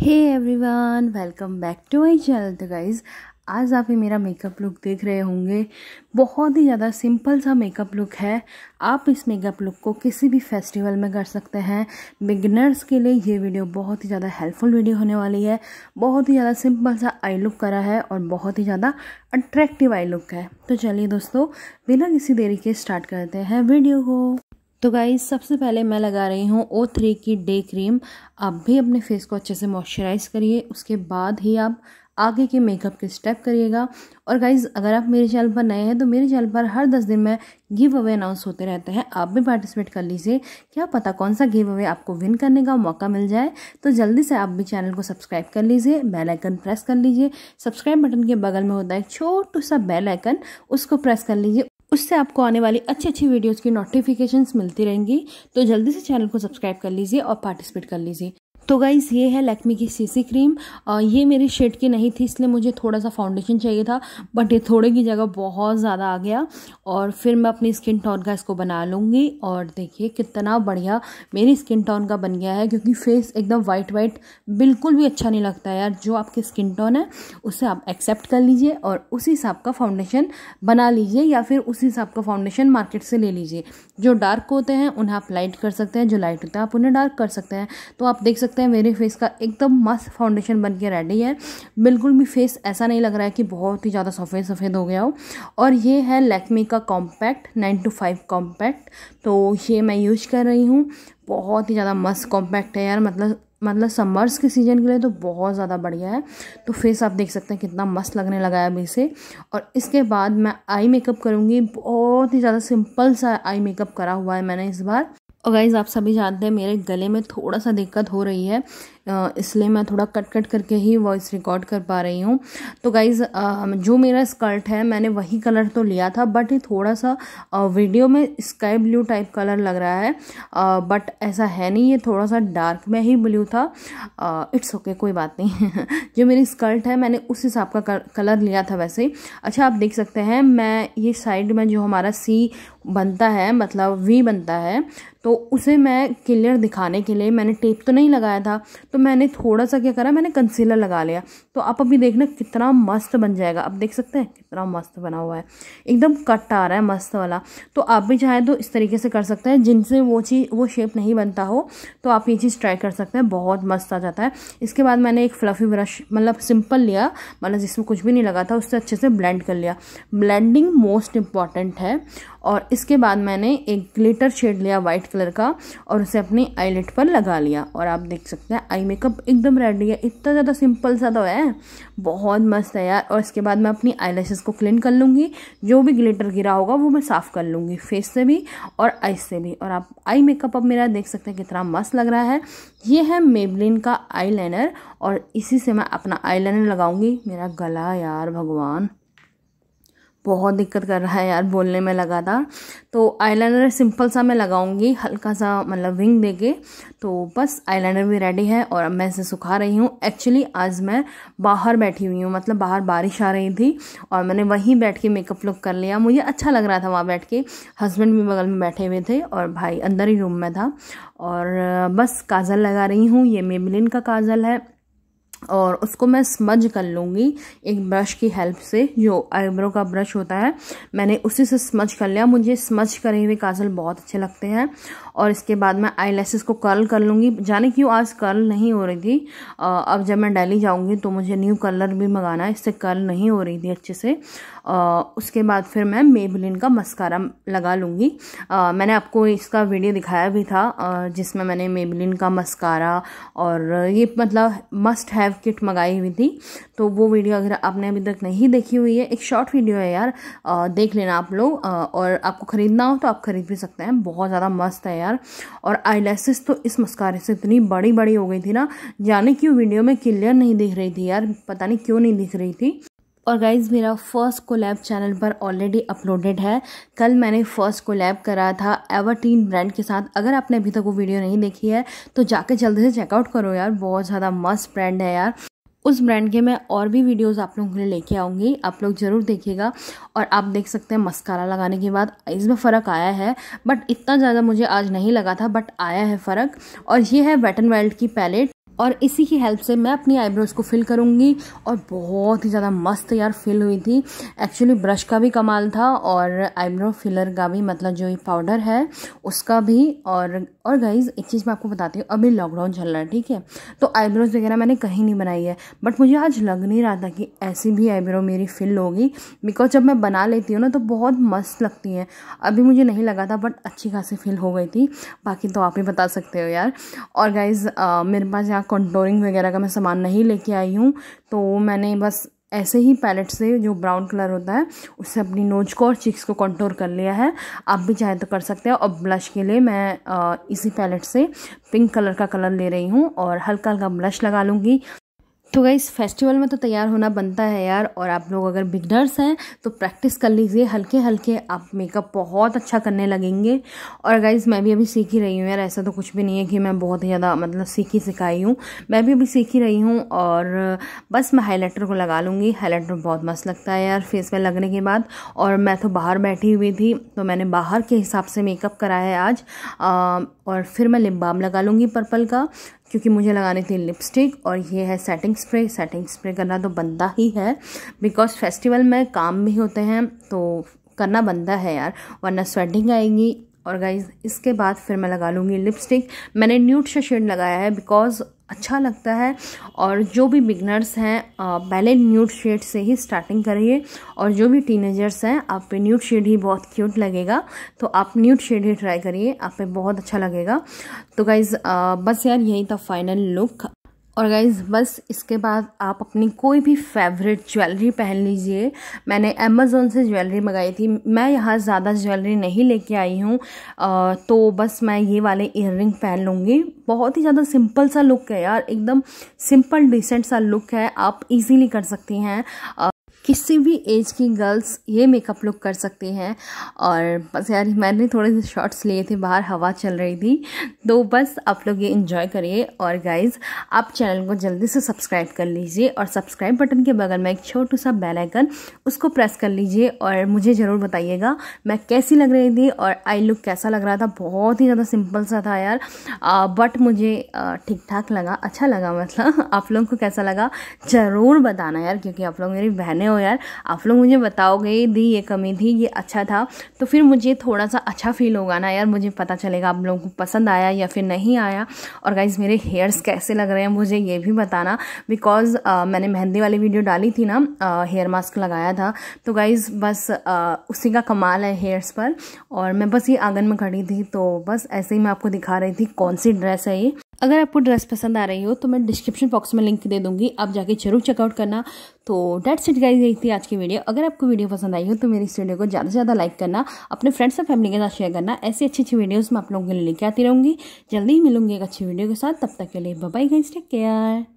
hey everyone welcome back to my channel तो guys आज आप ये मेरा मेकअप लुक देख रहे होंगे बहुत ही ज़्यादा सिंपल सा मेकअप लुक है आप इस मेकअप लुक को किसी भी फेस्टिवल में कर सकते हैं बिगनर्स के लिए ये वीडियो बहुत ही ज़्यादा हेल्पफुल वीडियो होने वाली है बहुत ही ज़्यादा सिंपल सा आई लुक करा है और बहुत ही ज़्यादा अट्रैक्टिव आई लुक है तो चलिए दोस्तों बिना किसी देरी के स्टार्ट करते हैं वीडियो को तो गाइज सबसे पहले मैं लगा रही हूँ ओ थ्री की डे क्रीम आप भी अपने फेस को अच्छे से मॉइस्चराइज़ करिए उसके बाद ही आप आगे के मेकअप के स्टेप करिएगा और गाइज़ अगर आप मेरे चैनल पर नए हैं तो मेरे चैनल पर हर दस दिन में गिव अवे अनाउंस होते रहते हैं आप भी पार्टिसिपेट कर लीजिए क्या पता कौन सा गिव अवे आपको विन करने का मौका मिल जाए तो जल्दी से आप भी चैनल को सब्सक्राइब कर लीजिए बेल आइकन प्रेस कर लीजिए सब्सक्राइब बटन के बगल में होता है एक छोटू सा बेलाइकन उसको प्रेस कर लीजिए उससे आपको आने वाली अच्छी अच्छी वीडियोज़ की नोटिफिकेशन मिलती रहेंगी तो जल्दी से चैनल को सब्सक्राइब कर लीजिए और पार्टिसिपेट कर लीजिए तो गाइज़ ये है लैक्मी की सीसी क्रीम आ, ये मेरी शेड की नहीं थी इसलिए मुझे थोड़ा सा फाउंडेशन चाहिए था बट ये थोड़े की जगह बहुत ज़्यादा आ गया और फिर मैं अपनी स्किन टोन का इसको बना लूँगी और देखिए कितना बढ़िया मेरी स्किन टोन का बन गया है क्योंकि फेस एकदम वाइट वाइट बिल्कुल भी अच्छा नहीं लगता यार जो आपकी स्किन टोन है उसे आप एक्सेप्ट कर लीजिए और उसी हिसाब का फाउंडेशन बना लीजिए या फिर उसी हिसाब का फाउंडेशन मार्केट से ले लीजिए जो डार्क होते हैं उन्हें आप लाइट कर सकते हैं जो लाइट होता है आप उन्हें डार्क कर सकते हैं तो आप देख सकते सकते हैं मेरे फेस का एकदम मस्त फाउंडेशन बन के रेडी है बिल्कुल भी फेस ऐसा नहीं लग रहा है कि बहुत ही ज़्यादा सफ़ेद सफ़ेद हो गया हो और ये है लैक्मे का compact nine two five compact तो ये मैं यूज कर रही हूँ बहुत ही ज़्यादा मस्त कॉम्पैक्ट है यार मतलब मतलब समर्स के सीज़न के लिए तो बहुत ज़्यादा बढ़िया है तो फेस आप देख सकते हैं कितना मस्त लगने लगा है अभी से और इसके बाद मैं आई मेकअप करूँगी बहुत ही ज़्यादा सिंपल सा आई मेकअप करा हुआ है मैंने इस बार और गाइज़ आप सभी जानते हैं मेरे गले में थोड़ा सा दिक्कत हो रही है इसलिए मैं थोड़ा कट कट करके ही वॉइस रिकॉर्ड कर पा रही हूँ तो गाइज़ जो मेरा स्कर्ट है मैंने वही कलर तो लिया था बट ये थोड़ा सा वीडियो में स्काई ब्लू टाइप कलर लग रहा है बट ऐसा है नहीं ये थोड़ा सा डार्क में ही ब्लू था इट्स ओके okay, कोई बात नहीं जो मेरी स्कर्ट है मैंने उस हिसाब का कलर लिया था वैसे ही अच्छा आप देख सकते हैं मैं ये साइड में जो हमारा सी बनता है मतलब वी बनता है तो उसे मैं क्लियर दिखाने के लिए मैंने टेप तो नहीं लगाया था तो तो मैंने थोड़ा सा क्या करा मैंने कंसीलर लगा लिया तो आप अभी देखना कितना मस्त बन जाएगा आप देख सकते हैं कितना मस्त बना हुआ है एकदम कट आ रहा है मस्त वाला तो आप भी चाहे तो इस तरीके से कर सकते हैं जिनसे वो चीज़ वो शेप नहीं बनता हो तो आप ये चीज़ ट्राई कर सकते हैं बहुत मस्त आ जाता है इसके बाद मैंने एक फ्लफ़ी ब्रश मतलब सिंपल लिया मतलब जिसमें कुछ भी नहीं लगा था उससे अच्छे से ब्लेंड कर लिया ब्लेंडिंग मोस्ट इम्पॉर्टेंट है और इसके बाद मैंने एक ग्लिटर शेड लिया वाइट कलर का और उसे अपने आईलेट पर लगा लिया और आप देख सकते हैं आई मेकअप एकदम रेडी है इतना ज़्यादा सिंपल सा तो है बहुत मस्त है यार और इसके बाद मैं अपनी आई को क्लीन कर लूँगी जो भी ग्लिटर गिरा होगा वो मैं साफ़ कर लूँगी फेस से भी और आई से भी और आप आई मेकअप अब मेरा देख सकते हैं कितना मस्त लग रहा है ये है मेबलिन का आई और इसी से मैं अपना आई लाइनर लगाऊंगी मेरा गला यार भगवान बहुत दिक्कत कर रहा है यार बोलने में लगातार तो आईलाइनर सिंपल सा मैं लगाऊंगी हल्का सा मतलब विंग दे के तो बस आईलाइनर भी रेडी है और अब मैं इसे सुखा रही हूँ एक्चुअली आज मैं बाहर बैठी हुई हूँ मतलब बाहर बारिश आ रही थी और मैंने वहीं बैठ के मेकअप लुक कर लिया मुझे अच्छा लग रहा था वहाँ बैठ के हस्बैंड भी बगल में बैठे हुए थे और भाई अंदर ही रूम में था और बस काजल लगा रही हूँ ये मेबलिन का काजल है और उसको मैं स्मज कर लूँगी एक ब्रश की हेल्प से जो आईब्रो का ब्रश होता है मैंने उसी से स्मज कर लिया मुझे स्मज करे हुए काजल बहुत अच्छे लगते हैं और इसके बाद मैं आई को कर्ल कर लूँगी जाने क्यों आज कर्ल नहीं हो रही थी अब जब मैं डेली जाऊँगी तो मुझे न्यू कलर भी मंगाना है इससे कर्ल नहीं हो रही थी अच्छे से उसके बाद फिर मैं मेबलिन का मस्कारा लगा लूँगी मैंने आपको इसका वीडियो दिखाया भी था जिसमें मैंने मेबलिन का मस्कारा और ये मतलब मस्ट हैव किट मंगाई हुई थी तो वो वीडियो अगर आपने अभी तक नहीं देखी हुई है एक शॉर्ट वीडियो है यार देख लेना आप लोग और आपको ख़रीदना हो तो आप ख़रीद भी सकते हैं बहुत ज़्यादा मस्त है यार और आईलैसेस तो इस मस्कारे से इतनी बड़ी बड़ी हो गई थी ना जाने क्यों वीडियो में क्लियर नहीं दिख रही थी यार पता नहीं क्यों नहीं दिख रही थी और गाइज़ मेरा फर्स्ट कोलैब चैनल पर ऑलरेडी अपलोडेड है कल मैंने फ़र्स्ट कोलैब करा था एवरटीन ब्रांड के साथ अगर आपने अभी तक वो वीडियो नहीं देखी है तो जाके जल्दी से चेकआउट करो यार बहुत ज़्यादा मस्त ब्रांड है यार उस ब्रांड के मैं और भी वीडियोस आप लोगों के लिए लेके आऊँगी आप लोग ज़रूर देखिएगा और आप देख सकते हैं मस्कारा लगाने के बाद इसमें फ़र्क आया है बट इतना ज़्यादा मुझे आज नहीं लगा था बट आया है फ़र्क और ये है वेटन वेल्ड की पैलेट और इसी की हेल्प से मैं अपनी आईब्रोज़ को फिल करूँगी और बहुत ही ज़्यादा मस्त यार फिल हुई थी एक्चुअली ब्रश का भी कमाल था और आईब्रो फिलर का भी मतलब जो ये पाउडर है उसका भी और और गाइज एक चीज़ मैं आपको बताती हूँ अभी लॉकडाउन चल रहा है ठीक है तो आईब्रोज़ वगैरह मैंने कहीं नहीं बनाई है बट मुझे आज लग नहीं रहा था कि ऐसी भी आईब्रो मेरी फिल होगी बिकॉज जब मैं बना लेती हूँ ना तो बहुत मस्त लगती हैं अभी मुझे नहीं लगा था बट अच्छी खासी फिल हो गई थी बाकी तो आप ही बता सकते हो यार और गाइज़ मेरे पास यहाँ कंटोरिंग वगैरह का मैं सामान नहीं लेके आई हूँ तो मैंने बस ऐसे ही पैलेट से जो ब्राउन कलर होता है उससे अपनी नोज को और चिक्स को कंटोर कर लिया है आप भी चाहे तो कर सकते हैं और ब्लश के लिए मैं इसी पैलेट से पिंक कलर का कलर ले रही हूँ और हल्का हल्का ब्लश लगा लूँगी तो गई फेस्टिवल में तो तैयार होना बनता है यार और आप लोग अगर बिगनर्स हैं तो प्रैक्टिस कर लीजिए हल्के हल्के आप मेकअप बहुत अच्छा करने लगेंगे और गाइज मैं भी अभी सीख ही रही हूँ यार ऐसा तो कुछ भी नहीं है कि मैं बहुत ही ज़्यादा मतलब सीखी सिखाई हूँ मैं भी अभी सीख ही रही हूँ और बस मैं हाईलाइटर को लगा लूँगी हाईलाइटर बहुत मस्त लगता है यार फेस में लगने के बाद और मैं तो बाहर बैठी हुई थी तो मैंने बाहर के हिसाब से मेकअप कराया है आज और फिर मैं लिप बाम लगा लूँगी पर्पल का क्योंकि मुझे लगाने के लिए लिपस्टिक और ये है सेटिंग स्प्रे सेटिंग स्प्रे करना तो बनता ही है बिकॉज फेस्टिवल में काम भी होते हैं तो करना बनता है यार वरना स्वेटिंग आएगी और गाइज इसके बाद फिर मैं लगा लूँगी लिपस्टिक मैंने न्यूट शेड लगाया है बिकॉज अच्छा लगता है और जो भी बिगनर्स हैं पहले न्यूट शेड से ही स्टार्टिंग करिए और जो भी टीनेजर्स हैं आप पे न्यूट शेड ही बहुत क्यूट लगेगा तो आप न्यूट शेड ही ट्राई करिए आप पे बहुत अच्छा लगेगा तो गाइज़ बस यार यही था फाइनल लुक और गाइज़ बस इसके बाद आप अपनी कोई भी फेवरेट ज्वेलरी पहन लीजिए मैंने अमेज़ोन से ज्वेलरी मंगाई थी मैं यहाँ ज़्यादा ज्वेलरी नहीं लेके आई हूँ तो बस मैं ये वाले इयर पहन लूँगी बहुत ही ज़्यादा सिंपल सा लुक है यार एकदम सिंपल डिसेंट सा लुक है आप इजीली कर सकती हैं किसी भी एज की गर्ल्स ये मेकअप लुक कर सकती हैं और बस यार मैंने थोड़े से शॉर्ट्स लिए थे बाहर हवा चल रही थी तो बस आप लोग ये इन्जॉय करिए और गाइज आप चैनल को जल्दी से सब्सक्राइब कर लीजिए और सब्सक्राइब बटन के बगल में एक छोटू सा बेल आइकन उसको प्रेस कर लीजिए और मुझे ज़रूर बताइएगा मैं कैसी लग रही थी और आई लुक कैसा लग रहा था बहुत ही ज़्यादा सिंपल सा था यार आ, बट मुझे ठीक ठाक लगा अच्छा लगा मतलब आप लोगों को कैसा लगा ज़रूर बताना यार क्योंकि आप लोग मेरी बहनें हो यार आप लोग मुझे बताओगे दी ये कमी थी ये अच्छा था तो फिर मुझे थोड़ा सा अच्छा फील होगा ना यार मुझे पता चलेगा आप लोगों को पसंद आया या फिर नहीं आया और गाइज मेरे हेयर्स कैसे लग रहे हैं मुझे ये भी बताना बिकॉज uh, मैंने मेहंदी वाली वीडियो डाली थी ना हेयर uh, मास्क लगाया था तो गाइज बस uh, उसी का कमाल है हेयर्स पर और मैं बस ये आंगन में खड़ी थी तो बस ऐसे ही मैं आपको दिखा रही थी कौन सी ड्रेस है ये अगर आपको ड्रेस पसंद आ रही हो तो मैं डिस्क्रिप्शन बॉक्स में लिंक दे दूंगी आप जाके जरूर चेकआउट करना तो डेट सेट गाइज यही थी आज की वीडियो अगर आपको वीडियो पसंद आई हो तो मेरी इस वीडियो को ज़्यादा से ज़्यादा लाइक करना अपने फ्रेंड्स और फैमिली के साथ शेयर करना ऐसी अच्छी अच्छी वीडियोज़ मैं आप लोगों के लिए लेके आती रहूँगी जल्दी ही मिलूंगी एक अच्छी वीडियो के साथ तब तक के लिए बाय गाइज टेक केयर